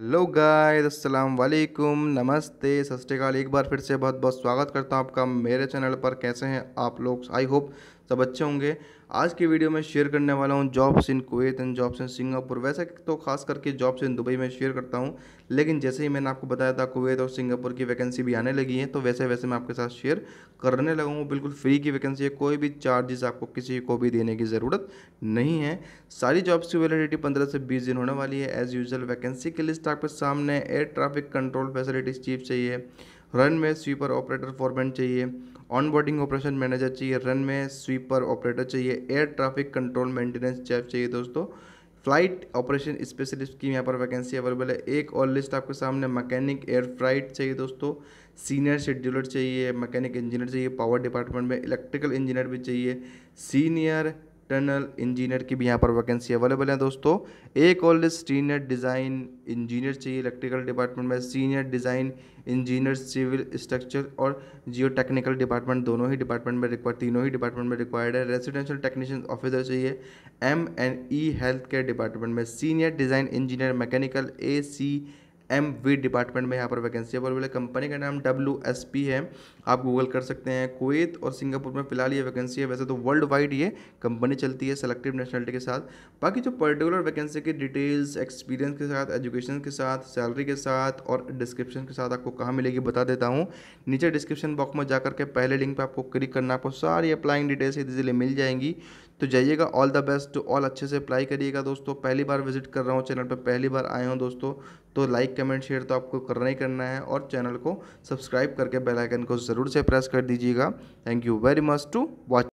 hello guys अस्सलाम वालेकुम नमस्ते सत श्रीकाल एक बार फिर से बहुत बहुत स्वागत करता हूं आपका मेरे चैनल पर कैसे हैं आप लोग आई होप सब अच्छे होंगे आज की वीडियो में शेयर करने वाला हूँ jobs in Kuwait and jobs in Singapore वैसे तो खास करके जॉब्स इन दुबई में शेयर करता हूँ लेकिन जैसे ही मैंने आपको बताया था कुवैत और सिंगापुर की वैकेंसी भी आने लगी है तो वैसे वैसे मैं आपके साथ शेयर करने लगा हूँ बिल्कुल फ्री की वैकेंसी है कोई भी चार्जेस आपको किसी को भी देने की ज़रूरत नहीं है सारी जॉब्स की वैलिडिटी पंद्रह से बीस दिन होने वाली है एज़ यूजल वैकेंसी की लिस्ट आपके सामने air traffic control facilities chief चाहिए रन में स्वीपर ऑपरेटर फॉर्मेट चाहिए ऑनबोर्डिंग ऑपरेशन मैनेजर चाहिए रन में स्वीपर ऑपरेटर चाहिए air traffic control maintenance chief चाहिए दोस्तों फ्लाइट ऑपरेशन स्पेशलिस्ट की यहाँ पर वैकेंसी अवेलेबल है एक और लिस्ट आपके सामने मैकेनिक एयर फ्राइट चाहिए दोस्तों सीनियर शेड्यूलर चाहिए मैकेनिक इंजीनियर चाहिए पावर डिपार्टमेंट में इलेक्ट्रिकल इंजीनियर भी चाहिए सीनियर टनल इंजीनियर की भी यहाँ पर वैकेंसी अवेलेबल है दोस्तों एक और सीनियर डिज़ाइन इंजीनियर चाहिए इलेक्ट्रिकल डिपार्टमेंट में senior design engineer civil structure और जियो टेक्निकल डिपार्टमेंट दोनों ही डिपार्टमेंट में रिक्वायर तीनों ही डिपार्टमेंट में रिक्वायर्ड है रेजिडेंशियल टेक्नीशियन ऑफिसर चाहिए M and E health care department में senior design engineer mechanical A C M V department में यहाँ पर वैकेंसी अवेलेबल है कंपनी का नाम डब्ल्यू एस पी है आप गूगल कर सकते हैं कुवैत और सिंगापुर में फिलहाल ये वैकेंसी है वैसे तो वर्ल्ड वाइड ये कंपनी चलती है सेलेक्टिव नेशनलिटी के साथ बाकी जो पर्टिकुलर वैकेंसी की डिटेल्स एक्सपीरियंस के साथ एजुकेशन के साथ सैलरी के साथ और डिस्क्रिप्शन के साथ आपको कहाँ मिलेगी बता देता हूँ नीचे डिस्क्रिप्शन बॉक्स में जाकर के पहले लिंक पर आपको क्लिक करना आपको सारी अप्लाइंग डिटेल्स इजीली मिल जाएंगी तो जाइएगा ऑल द बेस्ट ऑल अच्छे से अप्लाई करिएगा दोस्तों पहली बार विजिट कर रहा हूँ चैनल पर पहली बार आए हूँ दोस्तों तो लाइक कमेंट शेयर तो आपको करना ही करना है और चैनल को सब्सक्राइब करके बेलाइकन को ज़रूर से प्रेस कर दीजिएगा thank you very much to watch